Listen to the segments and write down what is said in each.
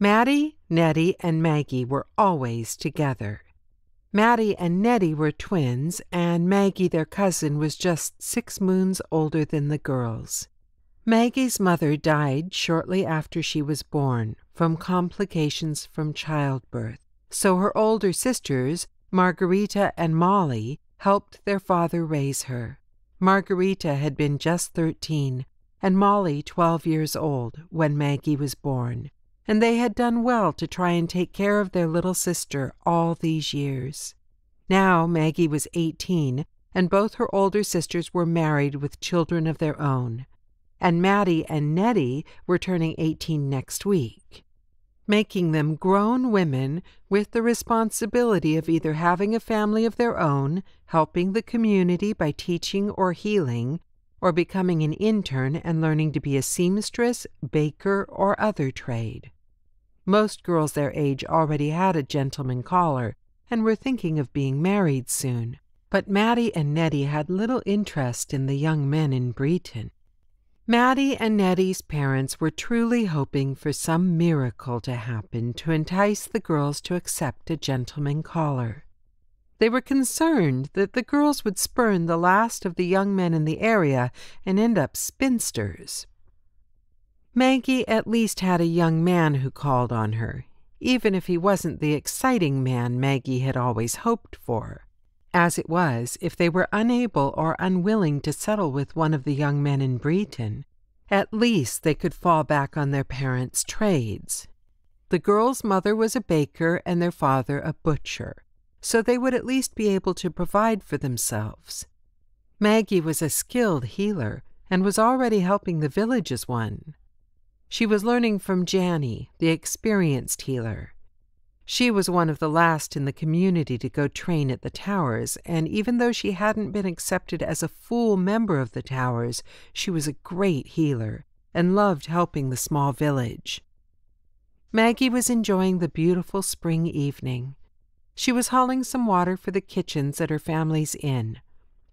Mattie, Nettie, and Maggie were always together. Mattie and Nettie were twins, and Maggie, their cousin, was just six moons older than the girls. Maggie's mother died shortly after she was born from complications from childbirth, so her older sisters, Margarita and Molly, helped their father raise her. Margarita had been just thirteen, and Molly twelve years old, when Maggie was born and they had done well to try and take care of their little sister all these years. Now Maggie was 18, and both her older sisters were married with children of their own, and Maddie and Nettie were turning 18 next week, making them grown women with the responsibility of either having a family of their own, helping the community by teaching or healing, or becoming an intern and learning to be a seamstress, baker, or other trade. Most girls their age already had a gentleman caller and were thinking of being married soon. But Mattie and Nettie had little interest in the young men in Breton. Mattie and Nettie's parents were truly hoping for some miracle to happen to entice the girls to accept a gentleman caller. They were concerned that the girls would spurn the last of the young men in the area and end up spinsters. Maggie at least had a young man who called on her, even if he wasn't the exciting man Maggie had always hoped for. As it was, if they were unable or unwilling to settle with one of the young men in Breton, at least they could fall back on their parents' trades. The girl's mother was a baker and their father a butcher, so they would at least be able to provide for themselves. Maggie was a skilled healer and was already helping the village as one. She was learning from Janny, the experienced healer. She was one of the last in the community to go train at the Towers, and even though she hadn't been accepted as a full member of the Towers, she was a great healer and loved helping the small village. Maggie was enjoying the beautiful spring evening. She was hauling some water for the kitchens at her family's inn,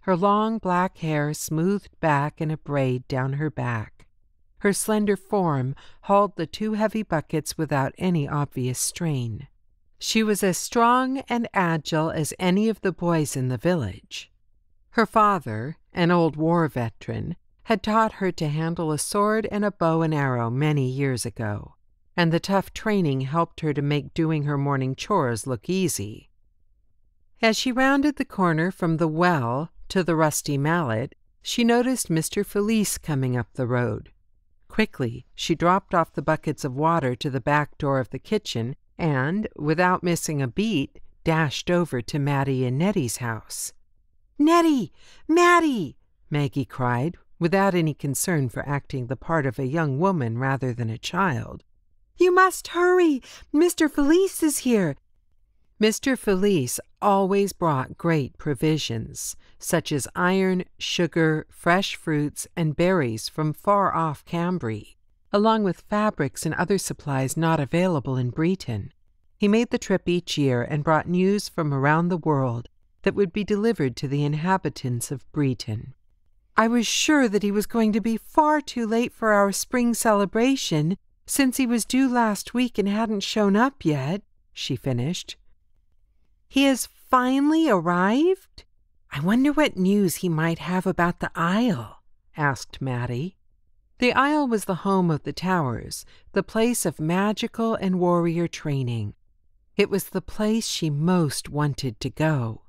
her long black hair smoothed back in a braid down her back. Her slender form hauled the two heavy buckets without any obvious strain. She was as strong and agile as any of the boys in the village. Her father, an old war veteran, had taught her to handle a sword and a bow and arrow many years ago, and the tough training helped her to make doing her morning chores look easy. As she rounded the corner from the well to the rusty mallet, she noticed Mr. Felice coming up the road. Quickly, she dropped off the buckets of water to the back door of the kitchen and, without missing a beat, dashed over to Mattie and Nettie's house. Nettie! Mattie! Maggie cried, without any concern for acting the part of a young woman rather than a child. You must hurry! Mr. Felice is here. Mr. Felice always brought great provisions, such as iron, sugar, fresh fruits, and berries from far off Cambry, along with fabrics and other supplies not available in Breton. He made the trip each year and brought news from around the world that would be delivered to the inhabitants of Breton. I was sure that he was going to be far too late for our spring celebration, since he was due last week and hadn't shown up yet, she finished. He has finally arrived? I wonder what news he might have about the Isle, asked Mattie. The Isle was the home of the Towers, the place of magical and warrior training. It was the place she most wanted to go.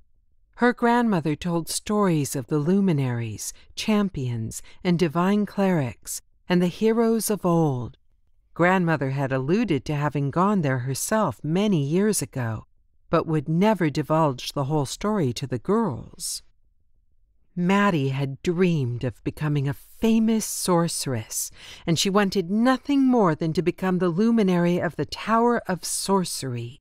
Her grandmother told stories of the luminaries, champions, and divine clerics, and the heroes of old. Grandmother had alluded to having gone there herself many years ago, but would never divulge the whole story to the girls. Mattie had dreamed of becoming a famous sorceress, and she wanted nothing more than to become the luminary of the Tower of Sorcery.